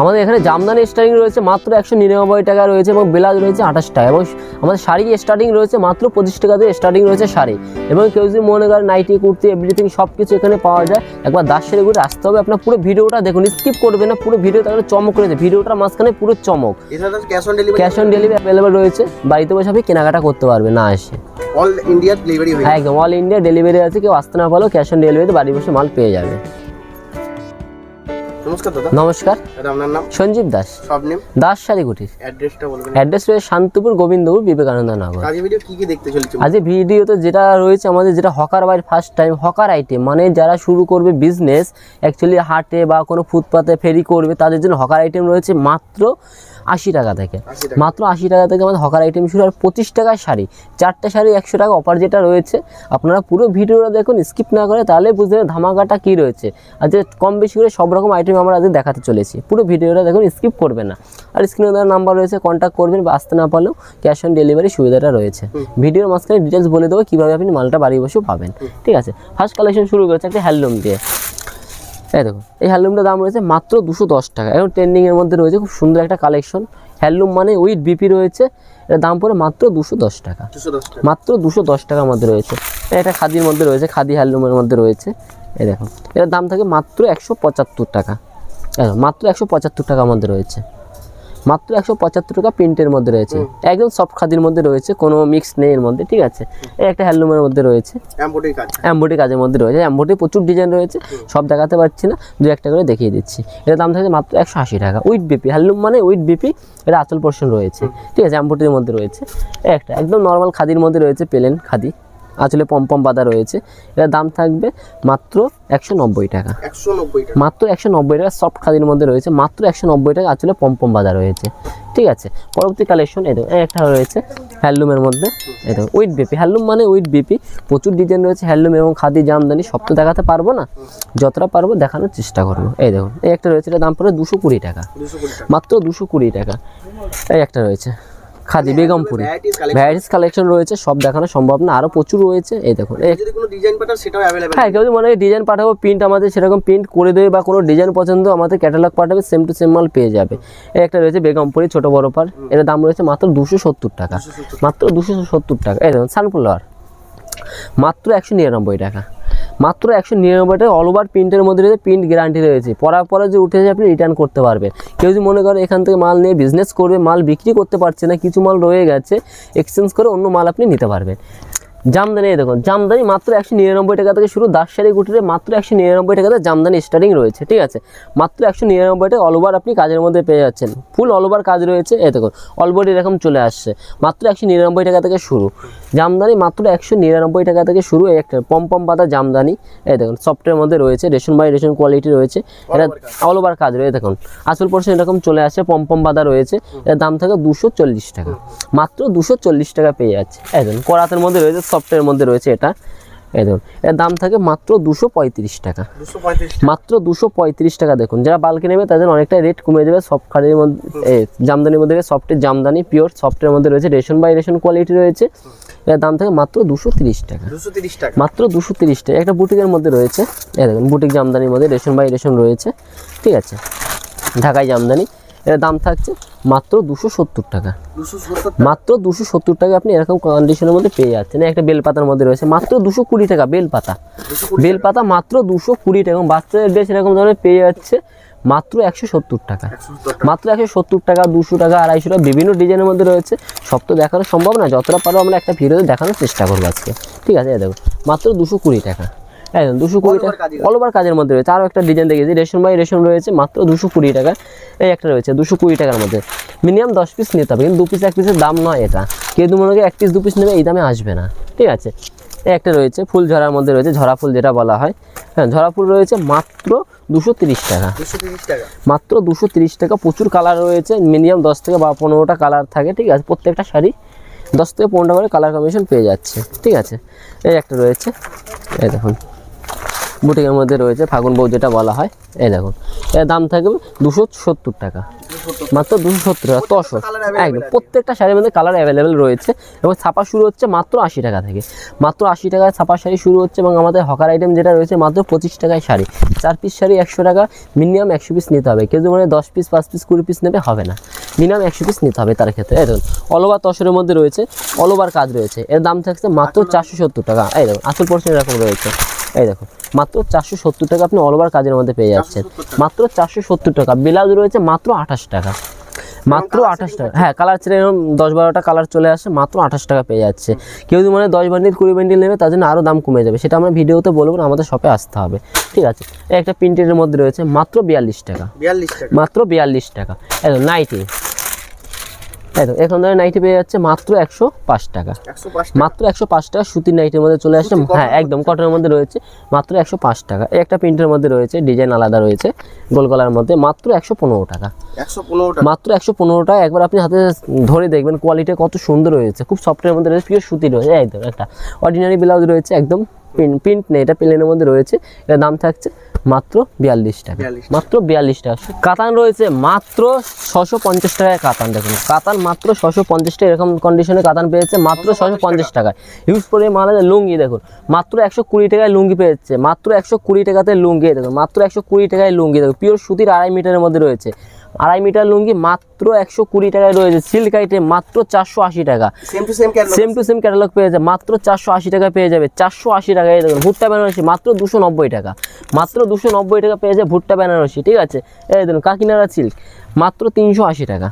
আমাদের এখানে জামদানি স্টার্টিং রয়েছে মাত্র একশো নিরানব্বই টাকা রয়েছে এবং ব্লাউজ রয়েছে আঠাশ টাকা এবং আমাদের শাড়ি স্টার্টিং রয়েছে মাত্র পঁচিশ টাকাতে স্টার্টিং রয়েছে শাড়ি এবং কেউ যদি মনে করেন নাইটি কুর্তি এভরিথিং সব কিছু এখানে পাওয়া যায় একবার দাসের ঘুরে আসতে হবে আপনার পুরো ভিডিওটা দেখুন স্কিপ করবে না পুরো ভিডিও তাহলে চমক রয়েছে ভিডিওটার মাঝখানে পুরো চমক ক্যাশ অন ডেলিভারি অ্যাভেলেবেল রয়েছে বাড়িতে বসে আপনি কেনাকাটা করতে পারবে না এসে অল ইন্ডিয়া ডেলিভারি একদম অল ইন্ডিয়া ডেলিভারি আছে কেউ আসতে না পারলেও ক্যাশ অন ডেলিভারিতে বাড়ি বসে মাল পেয়ে যাবে নমস্কার সঞ্জীব দাস দাস অ্যাড্রেস শান্তিপুর বিবেকানন্দ ভিডিওতে যেটা রয়েছে আমাদের যেটা hawker first time hawker item মানে যারা শুরু করবে বিজনেস অ্যাকচুয়ালি হাটে বা কোনো ফুটপাতে ফেরি করবে তাদের জন্য হকার আইটেম রয়েছে মাত্র আশি টাকা থেকে মাত্র আশি টাকা থেকে আমাদের হকার আইটেম শুরু আর পঁচিশ টাকার শাড়ি চারটে শাড়ি একশো টাকা অফার যেটা রয়েছে আপনারা পুরো ভিডিওটা দেখুন স্কিপ না করে তাহলে বুঝবেন ধামাকাটা কী রয়েছে আর যে কম বেশি করে সব রকম আইটেম আমরা আজকে দেখাতে চলেছি পুরো ভিডিওটা দেখুন স্কিপ করবে না আর স্ক্রিনে দেওয়ার নাম্বার রয়েছে কন্ট্যাক্ট করবেন বা আসতে না পারলেও ক্যাশ অন ডেলিভারি সুবিধাটা রয়েছে ভিডিওর মাঝখানে ডিটেলস বলে দেবো কীভাবে আপনি মালটা বাড়ি বসে পাবেন ঠিক আছে ফার্স্ট কালেকশন শুরু করেছে একটা হ্যান্ডলুম দিয়ে এই দেখুন এই হ্যান্ডলুমটার দাম রয়েছে মাত্র দুশো দশ টাকা এবং ট্রেন্ডিংয়ের মধ্যে রয়েছে খুব সুন্দর একটা কালেকশন হ্যান্ডলুম মানে উইথ বিপি রয়েছে এটা দাম পড়ে মাত্র দুশো দশ টাকা মাত্র দুশো দশ টাকার মধ্যে রয়েছে এটা খাদির মধ্যে রয়েছে খাদি হ্যান্ডলুমের মধ্যে রয়েছে এই দেখুন এটার দাম থাকে মাত্র একশো পঁচাত্তর টাকা মাত্র একশো পঁচাত্তর টাকার মধ্যে রয়েছে মাত্র একশো পঁচাত্তর টাকা প্রিন্টের মধ্যে রয়েছে একদম সফট খাদির মধ্যে রয়েছে কোনো মিক্স নেই এর মধ্যে ঠিক আছে এই একটা হ্যান্ডলুমের মধ্যে রয়েছে অ্যাম্বোটি কাজের মধ্যে রয়েছে অ্যাম্বোটি প্রচুর ডিজাইন রয়েছে সব দেখাতে পারছি না দু একটা করে দেখিয়ে দিচ্ছি এটা দাম থাকছে মাত্র একশো আশি টাকা উইথ বিপি হ্যান্ডলুম মানে উইথ বিপি এটা আচল পোর্শন রয়েছে ঠিক আছে অ্যাম্বোটির মধ্যে রয়েছে একটা একদম নর্মাল খাদির মধ্যে রয়েছে প্লেন খাদি আসলে পম্পম বাদা রয়েছে এর দাম থাকবে মাত্র একশো নব্বই টাকা মাত্র একশো নব্বই টাকা সফট খাদির মধ্যে রয়েছে মাত্র একশো নব্বই টাকা আসলে পম্পম বাদা রয়েছে ঠিক আছে পরবর্তী কালেকশন এরকম একটা রয়েছে হ্যান্ডলুমের মধ্যে এরকম উইট বিপি হ্যান্ডলুম মানে উইট বিপি প্রচুর ডিজাইন রয়েছে হ্যান্ডলুম এবং খাদি জামদানি সব তো দেখাতে পারবো না যতটা পারবো দেখানোর চেষ্টা করবো এই দেখুন এই একটা রয়েছে এটা দাম পড়ে দুশো কুড়ি টাকা মাত্র দুশো কুড়ি টাকা এই একটা রয়েছে খাদি বেগমপুরি ভ্যারাইটিস কালেকশন রয়েছে সব দেখানো সম্ভব না আরও প্রচুর রয়েছে এই দেখুন হ্যাঁ কেউ যদি মনে হয় ডিজাইন পাঠাবো প্রিন্ট আমাদের সেরকম প্রিন্ট করে দেবে বা কোনো ডিজাইন পছন্দ আমাদের ক্যাটালগ পাঠাবে সেম টু সেম মাল পেয়ে যাবে একটা রয়েছে বেগমপুরি ছোটো বড় পার এর দাম রয়েছে মাত্র দুশো সত্তর টাকা মাত্র দুশো সত্তর টাকা এই দেখুন সানফ্লাওয়ার মাত্র একশো নিরানব্বই টাকা মাত্র একশো নিরানব্বইটা অল ওভার প্রিন্টের মধ্যে রয়েছে প্রিন্ট গ্যারান্টি রয়েছে পরার পরে যে উঠেছে আপনি রিটার্ন করতে পারবেন কেউ যদি মনে করে এখান থেকে মাল নিয়ে বিজনেস করবে মাল বিক্রি করতে পারছে না কিছু মাল রয়ে গেছে এক্সচেঞ্জ করে অন্য মাল আপনি নিতে পারবেন জামদানি দেখুন জামদানি মাত্র একশো নিরানব্বই টাকা থেকে শুরু দাসশাড়ি গুটিতে মাত্র একশো নিরানব্বই টাকাতে জামদানি স্টার্টিং রয়েছে ঠিক আছে মাত্র একশো নিরানব্বই টাকা অলওভার আপনি কাজের মধ্যে পেয়ে যাচ্ছেন ফুল অলওভার কাজ রয়েছে এ দেখুন অলবডি এরকম চলে আসছে মাত্র একশো নিরানব্বই টাকা থেকে শুরু জামদানি মাত্র একশো নিরানব্বই টাকা থেকে শুরু এই একটা পম্পম পাতা জামদানি এই দেখুন সফটের মধ্যে রয়েছে রেশন বাই রেশন কোয়ালিটি রয়েছে এটা অলওভার কাজ রয়েছে দেখুন আসল পরশন এরকম চলে আসছে পম্পম পাতা রয়েছে এর দাম থাকে দুশো টাকা মাত্র দুশো টাকা পেয়ে যাচ্ছে এই দেখুন করাতের মধ্যে রয়েছে সফটের মধ্যে রয়েছে এটা এই এর দাম থাকে মাত্র দুশো টাকা মাত্র দুশো টাকা দেখুন যারা বালকে নেবে তাদের অনেকটা রেট কমে যাবে সফট মধ্যে জামদানির মধ্যে সফটের জামদানি পিওর সফটের মধ্যে রয়েছে রেশন বাই রেশন কোয়ালিটি রয়েছে এর দাম থাকে মাত্র দুশো টাকা টাকা মাত্র দুশো টাকা একটা বুটিকের মধ্যে রয়েছে এই দেখুন বুটিক জামদানির মধ্যে রেশন বাই রেশন রয়েছে ঠিক আছে ঢাকায় জামদানি এর দাম থাকছে মাত্র দুশো সত্তর টাকা মাত্র দুশো সত্তর টাকা আপনি এরকম কন্ডিশনের মধ্যে পেয়ে যাচ্ছেন একটা বেলপাতার মধ্যে রয়েছে মাত্র দুশো কুড়ি টাকা বেলপাতা বেলপাতা মাত্র দুশো কুড়ি টাকা বাচ্চাদের ড্রেস এরকম ধরনের পেয়ে যাচ্ছে মাত্র একশো সত্তর টাকা মাত্র একশো সত্তর টাকা দুশো টাকা আড়াইশো টাকা বিভিন্ন ডিজাইনের মধ্যে রয়েছে সব তো দেখানো সম্ভব না যতটা পারো আমরা একটা ভিডিওতে দেখানোর চেষ্টা করবো আজকে ঠিক আছে দেখো মাত্র দুশো কুড়ি টাকা একদম দুশো কুড়ি টাকা অল কাজের মধ্যে রয়েছে আরও একটা ডিজাইন দেখেছি রেশন বাই রেশন রয়েছে মাত্র দুশো কুড়ি টাকা এই একটা রয়েছে দুশো কুড়ি টাকার মধ্যে মিনিমাম দশ পিস নিতে হবে কিন্তু দু পিস এক পিসের দাম নয় এটা কেউ দু মনে এক পিস দু পিস নেবে এই দামে আসবে না ঠিক আছে এই একটা রয়েছে ফুল ঝরার মধ্যে রয়েছে ঝরা ফুল যেটা বলা হয় হ্যাঁ ঝরা ফুল রয়েছে মাত্র দুশো তিরিশ টাকা মাত্র দুশো তিরিশ টাকা প্রচুর কালার রয়েছে মিনিমাম দশ থেকে বা পনেরোটা কালার থাকে ঠিক আছে প্রত্যেকটা শাড়ি দশ থেকে পনেরোটা করে কালার কমিশন পেয়ে যাচ্ছে ঠিক আছে এই একটা রয়েছে এই দেখুন বুটিকের মধ্যে রয়েছে ফাগুন বউ যেটা বলা হয় এই দেখুন এর দাম থাকবে দুশো সত্তর টাকা মাত্র দুশো সত্তর টাকা তশো একদম প্রত্যেকটা শাড়ির মধ্যে কালার অ্যাভেলেবেল রয়েছে এবং ছাপা শুরু হচ্ছে মাত্র আশি টাকা থেকে মাত্র আশি টাকায় ছাপা শাড়ি শুরু হচ্ছে এবং আমাদের হকার আইটেম যেটা রয়েছে মাত্র পঁচিশ টাকায় শাড়ি চার পিস শাড়ি একশো টাকা মিনিমাম একশো পিস নিতে হবে কেউ মানে দশ পিস পাঁচ পিস কুড়ি পিস নেবে হবে না মিনিমাম একশো পিস নিতে হবে তার ক্ষেত্রে এই দেখুন তসরের মধ্যে রয়েছে অলোভার কাজ রয়েছে এর দাম থাকছে মাত্র চারশো সত্তর টাকা এই দেখুন আসল পোর্শন এরকম রয়েছে এই দেখো মাত্র চারশো সত্তর টাকা আপনি অল ওভার কাজের মধ্যে পেয়ে যাচ্ছেন মাত্র চারশো সত্তর টাকা ব্লাউজ রয়েছে মাত্র আঠাশ টাকা মাত্র আঠাশ টাকা হ্যাঁ কালার ছেড়ে এরকম দশ বারোটা কালার চলে আসে মাত্র আঠাশ টাকা পেয়ে যাচ্ছে কেউ যদি মানে দশ বান্ডিল কুড়ি বান্ডিল নেবে তার জন্য আরও দাম কমে যাবে সেটা আমরা ভিডিওতে বলবো না আমাদের শপে আসতে হবে ঠিক আছে একটা প্রিন্টের মধ্যে রয়েছে মাত্র বিয়াল্লিশ টাকা বিয়াল্লিশ মাত্র বিয়াল্লিশ টাকা নাইটি একদম এখন ধরেন নাইটি পেয়ে যাচ্ছে মাত্র একশো পাঁচ টাকা মাত্র একশো পাঁচ টাকা সুতির নাইটির মধ্যে চলে আসছে হ্যাঁ একদম কটনের মধ্যে রয়েছে মাত্র একশো পাঁচ টাকা একটা প্রিন্টের মধ্যে রয়েছে ডিজাইন আলাদা রয়েছে গোল গলার মধ্যে মাত্র একশো পনেরো টাকা মাত্র একশো পনেরো টাকা একবার আপনি হাতে ধরে দেখবেন কোয়ালিটি কত সুন্দর রয়েছে খুব সফটের মধ্যে রয়েছে পিওর সুতি রয়েছে একদম একটা অর্ডিনারি ব্লাউজ রয়েছে একদম প্রিন্ট প্রিন্ট নেই এটা প্লেনের মধ্যে রয়েছে এটা দাম থাকছে মাত্র বিয়াল্লিশ টাকা মাত্র বিয়াল্লিশ টাকা কাতান রয়েছে মাত্র ছশো পঞ্চাশ টাকায় কাতান দেখুন কাতান মাত্র ছশো পঞ্চাশ টাকা এরকম কন্ডিশনে কাতান পেয়েছে মাত্র ছশো পঞ্চাশ টাকায় ইউজ করে মানে লুঙ্গি দেখুন মাত্র একশো কুড়ি টাকায় লুঙ্গি পেয়েছে মাত্র একশো কুড়ি টাকাতে লুঙ্গি দেখুন মাত্র একশো কুড়ি টাকায় লুঙ্গি দেখুন পিওর সুতির আড়াই মিটারের মধ্যে রয়েছে আড়াই মিটার লুঙ্গি মাত্র একশো কুড়ি টাকায় রয়েছে সিল্ক আইটে মাত্র চারশো আশি টাকা same to same same to same catalogue পেয়ে যাবে মাত্র চারশো আশি টাকা পেয়ে যাবে চারশো আশি এই দেখুন ভুট্টা বেনারসি মাত্র দুশো নব্বই টাকা মাত্র দুশো নব্বই টাকা পেয়ে যাবে ভুট্টা বেনারসি ঠিক আছে এই দেখুন কাকিনাড়া সিল্ক মাত্র তিনশো আশি টাকা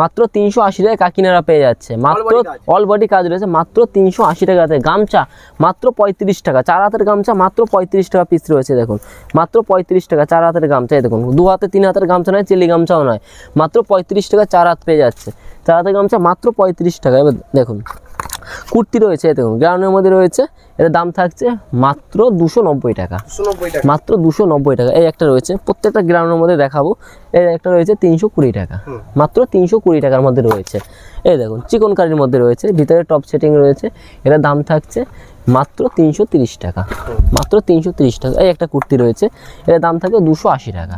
মাত্র তিনশো আশি টাকায় কাকিনারা পেয়ে যাচ্ছে মাত্র অল বডি কাজ রয়েছে মাত্র তিনশো আশি টাকাতে গামছা মাত্র পঁয়ত্রিশ টাকা চার হাতের গামছা মাত্র পঁয়ত্রিশ টাকা পিস রয়েছে দেখুন মাত্র পঁয়ত্রিশ টাকা চার হাতের গামছা দেখুন দু হাতে তিন হাতের গামছা নয় চিলি গামছাও নয় মাত্র পঁয়ত্রিশ টাকা চার হাত পেয়ে যাচ্ছে চার হাতের গামছা মাত্র পঁয়ত্রিশ টাকা এবার দেখুন কুর্তি রয়েছে দেখুন গ্রাউন্ডের মধ্যে রয়েছে এটা দাম থাকছে মাত্র দুশো নব্বই টাকা মাত্র দুশো নব্বই টাকা এই একটা রয়েছে প্রত্যেকটা গ্রাউন্ডের মধ্যে দেখাবো এই একটা রয়েছে তিনশো কুড়ি টাকা মাত্র তিনশো কুড়ি টাকার মধ্যে রয়েছে এই দেখুন চিকনকারির মধ্যে রয়েছে ভিতরে টপ সেটিং রয়েছে এটা দাম থাকছে মাত্র তিনশো তিরিশ টাকা মাত্র তিনশো তিরিশ টাকা এই একটা কুর্তি রয়েছে এর দাম থাকে দুশো আশি টাকা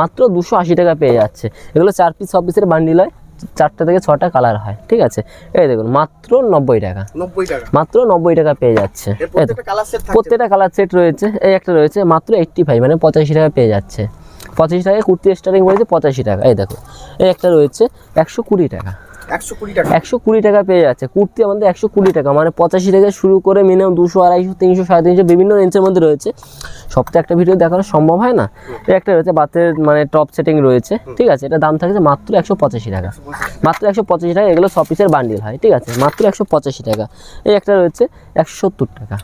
মাত্র দুশো আশি টাকা পেয়ে যাচ্ছে এগুলো চার পিস সব পিসের বান্ডিল হয় চারটে থেকে ছটা কালার হয় ঠিক আছে এই দেখুন মাত্র নব্বই টাকা নব্বই টাকা মাত্র নব্বই টাকা পেয়ে যাচ্ছে প্রত্যেকটা কালার সেট রয়েছে এই একটা রয়েছে মাত্র এইট্টি ফাইভ মানে পঁচাশি টাকা পেয়ে যাচ্ছে পঁচাশি টাকায় কুর্তি স্টার্টিং রয়েছে পঁচাশি টাকা এই দেখো এই একটা রয়েছে একশো কুড়ি টাকা একশো কুড়ি টাকা একশো কুড়ি টাকা পেয়ে যাচ্ছে কুর্তি আমাদের একশো কুড়ি টাকা মানে পঁচাশি থেকে শুরু করে মিনিমাম দুশো আড়াইশো তিনশো সাড়ে তিনশো বিভিন্ন রেঞ্জের মধ্যে রয়েছে সব তো একটা ভিডিও দেখানো সম্ভব হয় না একটা রয়েছে বাতের মানে টপ সেটিং রয়েছে ঠিক আছে এটা দাম থাকছে মাত্র একশো পঁচাশি টাকা মাত্র একশো পঁচাশি টাকা এগুলো সব পিসের বান্ডিল হয় ঠিক আছে মাত্র একশো পঁচাশি টাকা এই একটা রয়েছে একশো সত্তর টাকা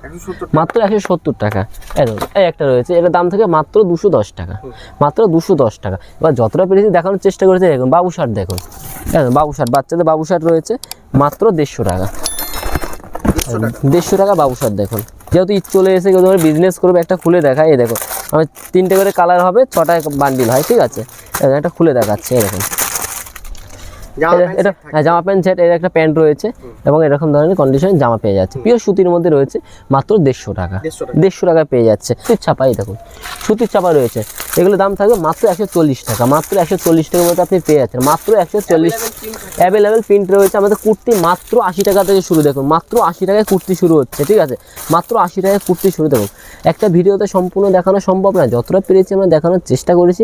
মাত্র একশো সত্তর টাকা একদম এই একটা রয়েছে এর দাম থেকে মাত্র দুশো দশ টাকা মাত্র দুশো দশ টাকা এবার যতটা পেরেছি দেখানোর চেষ্টা করেছে দেখুন বাবু শার্ট দেখুন একদম বাবু শার্ট বাচ্চাদের বাবু রয়েছে মাত্র দেড়শো টাকা দেড়শো টাকা বাবু শার্ট দেখুন যেহেতু ঈদ চলে এসে কেউ তোমার বিজনেস করবে একটা খুলে দেখায় এই দেখো আমি তিনটে করে কালার হবে ছটায় বান্ডিল হয় ঠিক আছে একটা খুলে দেখাচ্ছে এরকম এটা হ্যাঁ, জামা প্যান্ট সেট এর একটা প্যান্ট রয়েছে এবং এরকম ধরনের কন্ডিশন জামা পেয়ে যাচ্ছে পিওর সুতির মধ্যে রয়েছে মাত্র দেড়শো টাকা দেড়শো টাকা পেয়ে যাচ্ছে সুতির ছাপাই দেখুন সুতির ছাপা রয়েছে এগুলো দাম থাকবে মাত্র একশো চল্লিশ টাকা মাত্র একশো চল্লিশ টাকার মধ্যে আপনি পেয়ে যাচ্ছেন মাত্র একশো চল্লিশ অ্যাভেলেবেল প্রিন্ট রয়েছে আমাদের কুর্তি মাত্র আশি টাকা থেকে শুরু দেখুন মাত্র আশি টাকায় কুর্তি শুরু হচ্ছে ঠিক আছে মাত্র আশি টাকায় কুর্তি শুরু দেখুন একটা ভিডিওতে সম্পূর্ণ দেখানো সম্ভব না যতটা পেরেছি আমরা দেখানোর চেষ্টা করেছি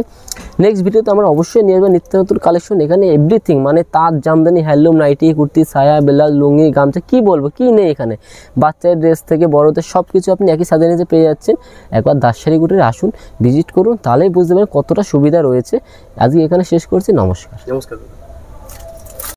নেক্সট ভিডিওতে আমরা অবশ্যই নিয়ে আসবো নিত্য নতুন কালেকশন এখানে এভরিথিং মানে তার জামদানি হ্যান্ডলুম নাইটি কুর্তি সায়া বেলাল লুঙ্গি গামছা কি বলবো কি নেই এখানে বাচ্চাদের ড্রেস থেকে বড়দের সব কিছু আপনি একই সাথে নিচে পেয়ে যাচ্ছেন একবার দাসশাড়ি কুটির আসুন ভিজিট করুন তাহলেই বুঝতে পারেন কতটা সুবিধা রয়েছে আজকে এখানে শেষ করছি নমস্কার নমস্কার